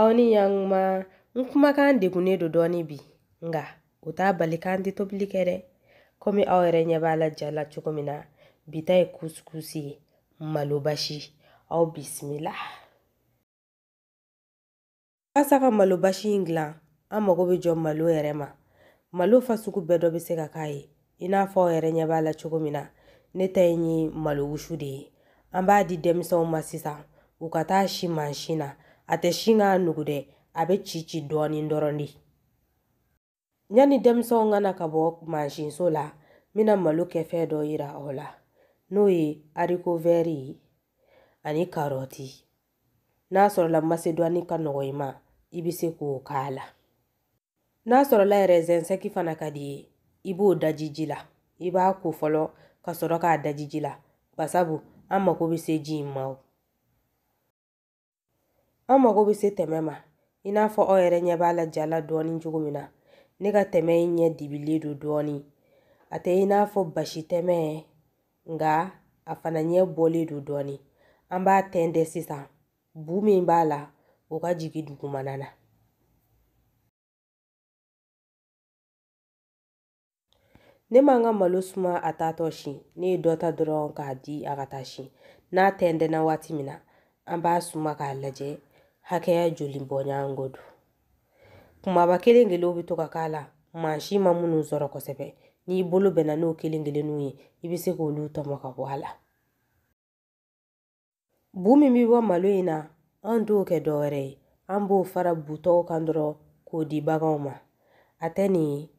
Awoni yan ma n kumakan degunnen don dɔɔnin bi nka o t'a bali k'an tɛ tobili kɛ dɛ komi aw yɛrɛ ɲɛ b'a la ja la cogo min na bi ta ye kusikusi ye malo basi aw bisimila walasa ka malo basi in dilan an mago bɛ jɔ malo yɛrɛ ma malo fasugu bɛɛ dɔ bɛ se ka k'a ye i n'a fɔ aw yɛrɛ ɲɛ b'a la cogo min na ne ta in ye malo wusu de ye an b'a di denmisɛnw ma sisan u ka taa si mansin na a tɛ sin k'a nugu dɛ a bɛ ci ci dɔɔnin dɔrɔn de yanni denmisɛnw ka na ka bɔ mansinso la n bɛna malo kɛ fɛn dɔ yira aw la n'o ye ariko vɛri ye ani karɔti n'a sɔrɔla masedɔni ka nɔgɔ i ma i bɛ se k'o k'a la n'a sɔrɔla yɛrɛ zɛnsɛki fana ka di ye i b'o daji ji la i b'a ko fɔlɔ ka sɔrɔ k'a daji ji la basabu an mako bɛ se ji in ma o an mago bɛ se tɛmɛ ma i n'a fɔ aw yɛrɛ ɲɛ b'a la jala dɔɔnin cogo min na ne ka tɛmɛ in ɲɛ dibilen don dɔɔnin a tɛ i n'a fɔ basi tɛmɛ nka a fana ɲɛ bɔlen don dɔɔnin an b'a tɛntɛn sisan bu min b'a la o ka jigin dugumana na ne man ka malo suma a taatɔ si ne ye dɔ ta dɔrɔn k'a di a ka taa si n'a tɛntɛnna waati min na an b'a suma k'a lajɛ hakɛya joli bɔɲɔgɔnko don kumaba kelen kelenw bɛ to ka k'a la maa si ma minnu sɔrɔ kosɛbɛ n'i bolo bɛnna n'o kelen kelenninw ye i bɛ se k'olu tɔmɔ ka bɔ a la bu min bɛ bɔ malo in na an t'o kɛ dɔwɛrɛ ye an b'o fara bu tɔw kan dɔrɔn k'o di baganw ma a tɛ nin ye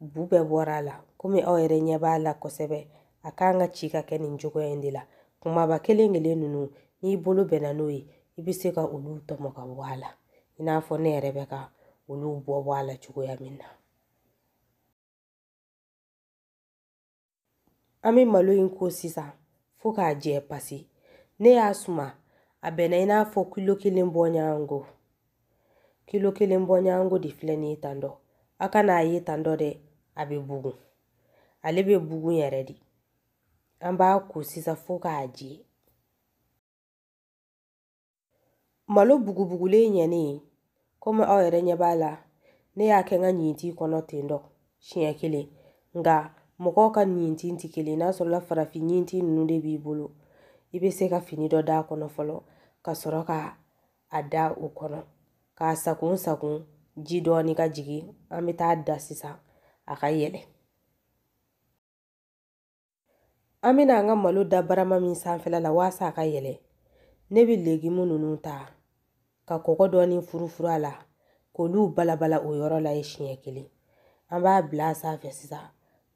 bu bɛɛ bɔra a la komi aw yɛrɛ ɲɛ b'a la kosɛbɛ a kan ka ci ka kɛ nin cogoya in de la kumaba kelen kelen ninnu n'i bolo bɛnna n'o ye i bɛ se ka olu tɔmɔ ka bɔ a la i n'a fɔ ne yɛrɛ bɛ ka olu bɔ bɔ a la cogoya min na an bɛ malo in ko sisan fo k'a jɛ pasi ne y'a suma a bɛnna i n'a fɔ kilo kelen bɔɲɔgɔnko kilo kelen bɔɲɔgɔnko de filɛ nin ye tan tɔ a ka n'a ye tan tɔ dɛ a bɛ bugun ale bɛ bugun yɛrɛ de an b'a ko sisan fo k'a jɛ Malo bugubugulen ɲɛnen komi aw yɛrɛ ɲɛ b'a la ne y'a kɛ n ka ɲinti kɔnɔ ten tɔ siɲɛ kelen nka mɔgɔw ka ɲinti tɛ kelen n'a sɔrɔla farafin ɲinti ninnu de b'i bolo i bɛ se ka fini dɔ d'a kɔnɔ fɔlɔ ka sɔrɔ ka a da o kɔnɔ k'a sagon sagon ji dɔɔni ka jigin an bɛ taa da sisan a ka yɛlɛ an bɛna an ka malo da barama min sanfɛla la walasa a ka yɛlɛ ne bɛ legimu ninnu ta ka kɔkɔ dɔɔni furu a la k'olu balabala o yɔrɔ la ye siɲɛ kelen an b'a bila a sanfɛ sisan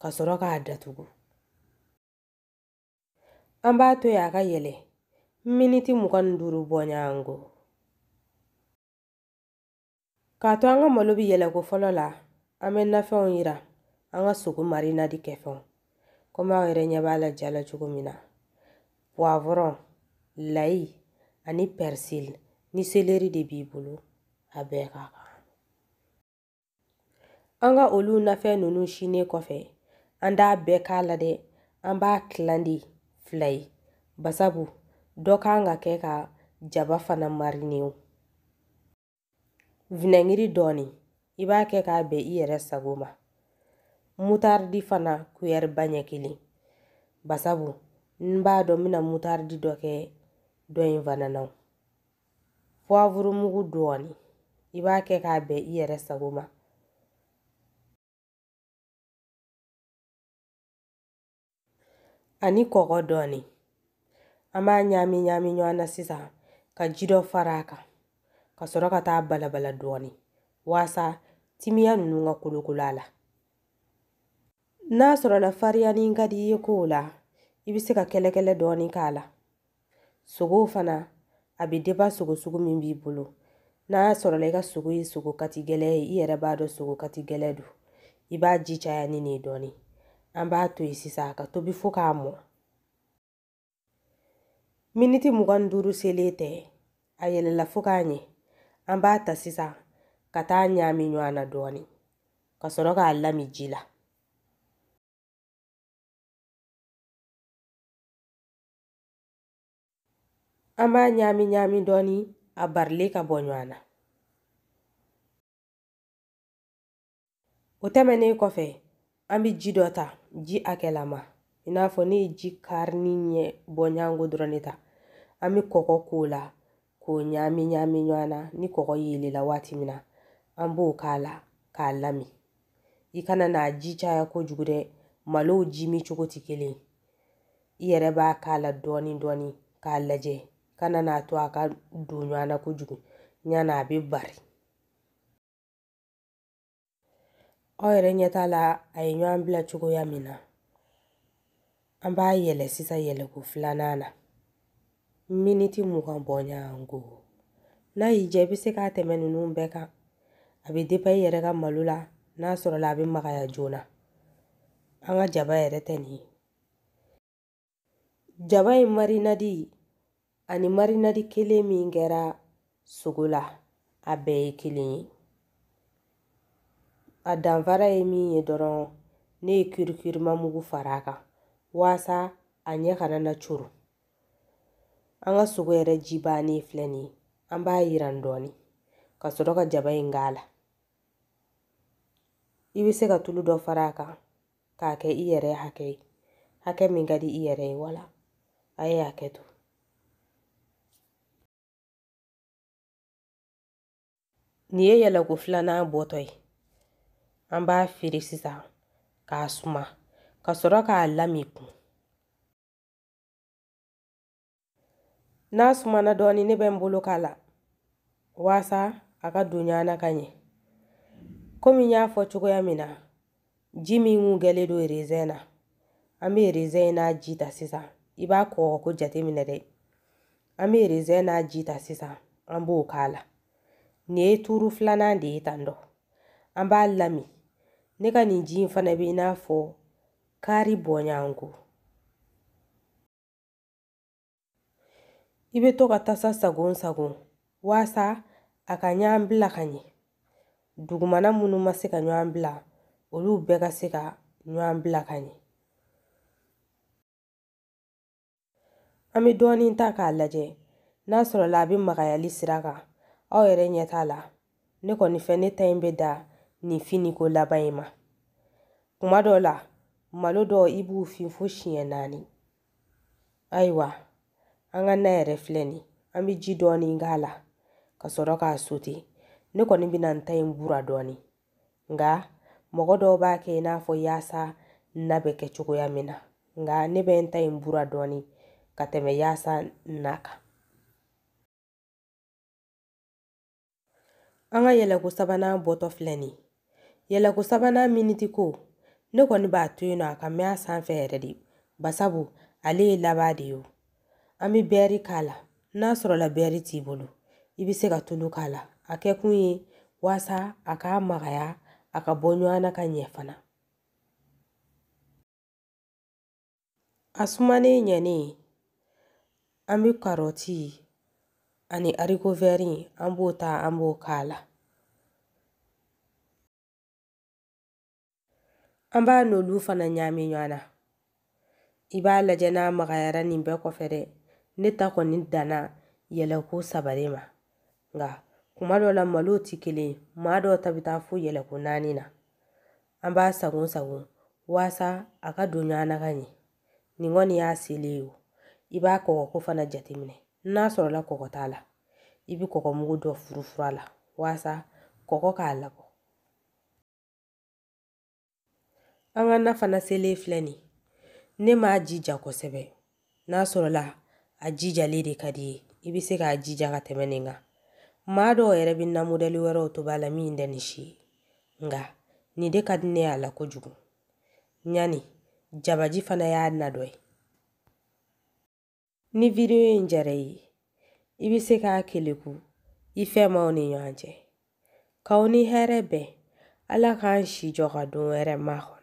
ka sɔrɔ k'a datugu an b'a to yen a ka yɛlɛ miniti mugan ni duuru bɔɲɔgɔn kɔ k'a to an ka malo bɛ yɛlɛko fɔlɔ la an bɛ nafɛnw yira an ka sogo mari na di kɛfɛnw komi aw yɛrɛ ɲɛ b'a la ja la cogo min na puwavɔrɔn layi ani pɛrisili ni seleri de b'i bolo a bɛɛ ka kan an ka olu nafɛn ninnu sinen kɔfɛ an t'a bɛɛ k'a la dɛ an b'a kilan de fila ye basabu dɔ kan ka kɛ ka jaba fana marinen o vinɛgiri dɔɔni i b'a kɛ k'a bɛn i yɛrɛ sago ma mutaridi fana kuyɛriba ɲɛ kelen basabu n b'a dɔn n bɛna mutaridi dɔ kɛ dɔ in fana na Puwavuru mugu dɔɔnin i b'a kɛ k'a bɛn i yɛrɛ sago ma ani kɔgɔ dɔɔni an b'a ɲagami ɲagami ɲɔgɔn na sisan ka ji dɔ fara a kan ka sɔrɔ ka taa balabala dɔɔni waasa timiya ninnu ka kolokolo a la n'a sɔrɔla fariyanin ka d'i ye kow la i be se ka kɛlɛkɛlɛ dɔɔni k'a la sogow fana a bɛ sogo sugu min b'i bolo n'a y'a sɔrɔla i ka sogo ye sogo kati gɛlɛya ye i yɛrɛ b'a dɔn sogo kati gɛlɛya don i b'a ji caya ni nin dɔɔnin an b'a to yen sisan a ka tobi fo k'a mɔn miniti mugan ni duuru selen tɛ a yɛlɛla fo k'a ɲɛ an b'a ta sisan ka taa ɲagami ɲɔgɔn na dɔɔnin ka sɔrɔ k'a lami ji la an b'a ɲagami ɲagami dɔɔnin a barilen ka bɔ ɲɔgɔn na o tɛmɛnen kɔfɛ an bɛ ji dɔ ta ji hakɛlama i n'a fɔ ne ye ji kari ni ɲɛ bɔɲanko dɔrɔn de ta an bɛ kɔkɔ k'o la k'o ɲagami ɲagami ɲɔgɔn na ni kɔkɔ yeelela waati min na an b'o k'a la k'a lami i kana n'a ji caya kojugu dɛ malow ji cogo tɛ kelen i yɛrɛ b'a k'a la dɔɔnin dɔɔnin k'a lajɛ kana na to a ka don ɲɔgɔn na kojugu ɲana a bɛ bari aw yɛrɛ ɲɛ t'a la a ye ɲɔgɔn bila cogoya min na an b'a yɛlɛ sisan yɛlɛko filanan na miniti mugan bɔɲango n'a y'i diya i bɛ se k'a tɛmɛ ninnu bɛɛ kan a bɛ i yɛrɛ ka malo la n'a sɔrɔ la a bɛ magaya joona an ka jaba yɛrɛ tɛ nin ye jaba ye marinadi Ani marinadi kelen min kɛra sogo la a bɛɛ ye kelen ye a danfara ye min ye dɔrɔn ne ye kirikirima mugu far'a kan waasa a ɲɛ kana na coro an ka sogo yɛrɛ ji bannen filɛ nin ye an b'a yiran dɔɔni ka sɔrɔ ka jaba in k'a la i bɛ se ka tulu dɔ far'a kan k'a kɛ i yɛrɛ hakɛ ye hakɛ min ka di i yɛrɛ ye wala a ye hakɛ to Nin ye yɛlɛko filanan bɔtɔ ye an b'a feere sisan k'a suma ka sɔrɔ k'a lamini kun n'a sumana dɔɔnin ne bɛ n bolo k'a la waasa a ka don ɲana ka ɲɛ komi n y'a fɔ cogoya min na ji min kun kɛlen don rezɛn na an bɛ rezɛn n'a ji ta sisan i b'a kɔkɔ ko jateminɛ dɛ an bɛ rezɛn n'a ji ta sisan an b'o k'a la nin ye turu filanan de ye tan dɔ an b'a lami ne ka nin ji in fana bɛ i n'a fɔ kari bɔnyanko i bɛ to ka tasa sagon sagon waasa a ka ɲan bila ka ɲɛ dugumana minnu ma se ka ɲɔan bila olu bɛɛ ka se ka ɲɔan bila ka ɲɛ an bɛ dɔɔnin ta k'a lajɛ n'a sɔrɔ la a bɛ magayali sira kan aw yɛrɛ ɲɛta la ne kɔni fɛ ne ta yi bɛ da nin finiko laban ye ma kuma dɔ la malo dɔ i b'u fin fo siɲɛ naani ayiwa an ka na yɛrɛ filɛ ni an bi ji dɔɔni k'a la ka sɔrɔ k'a sote ne kɔni bina n ta yi bura dɔɔni nga mɔgɔ dɔw b'a kɛ i n'a fɔ yaasa na bɛ kɛ cogoya min na nga ne bɛ n ta yi bura dɔɔni ka tɛmɛ yaasa na kan An ka yɛlɛko sabanan bɔtɔ filɛ nin ye yɛlɛko sabanan miniti ko ne kɔni b'a to yen nɔ a ka mɛn a sanfɛ yɛrɛ de basabu ale ye laban de ye o an bɛ bɛri k'a la n'a sɔrɔ la bɛri t'i bolo i bɛ se ka tulu k'a la a kɛ kun ye waasa a k'a magaya a ka bɔ ɲɔgɔn na ka ɲɛ fana a sumanen ɲɛnen an bɛ karɔti ani ariko an b'o ta an b'o k'a la an b'a n'olu fana ɲagami ɲɔgɔn na i b'a lajɛ n'a magayara nin bɛɛ kɔfɛ dɛ ne ta kɔni danna yɛlɛko saba ma nka kuma dɔw la malow tɛ kelen maa dɔw ta bɛ taa fo yɛlɛko naani na an b'a sago sago waasa a ka don ɲɔgɔn ka ɲɛ nin kɔni y'a selen ye o i b'a kɔkɔko fana jateminɛ n'a sɔrɔla kɔkɔ t'a la i bɛ kɔkɔmugu dɔ furu a la walasa kɔkɔ k'a labɔ an ka na fana selen filɛ nin ne m'a jija kosɛbɛ n'a sɔrɔla a jijalen de ka di ye i bɛ se k'a jija ka tɛmɛ nin kan maa dɔw yɛrɛ bɛ na modɛli wɛrɛw to b'a la min tɛ nin si ye nka nin de ka di ne y'a la kojugu ɲani jabaji fana y'a na dɔ ye ni in diyara i ye i bɛ se k'a keleku i fɛn maw ni ɲɔgɔn cɛ k'aw ni hɛrɛ bɛn ala k'an si jɔ ka don wɛrɛ makɔnɔ